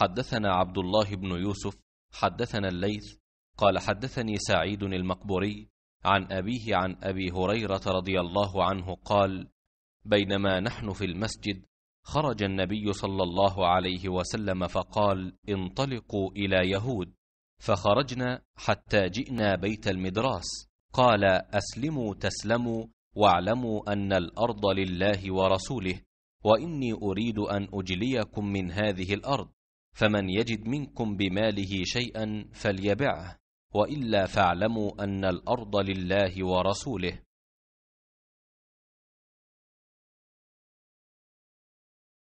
حدثنا عبد الله بن يوسف حدثنا الليث قال حدثني سعيد المقبوري عن أبيه عن أبي هريرة رضي الله عنه قال بينما نحن في المسجد خرج النبي صلى الله عليه وسلم فقال انطلقوا إلى يهود فخرجنا حتى جئنا بيت المدراس قال أسلموا تسلموا واعلموا أن الأرض لله ورسوله وإني أريد أن أجليكم من هذه الأرض فمن يجد منكم بماله شيئا فليبعه والا فاعلموا ان الارض لله ورسوله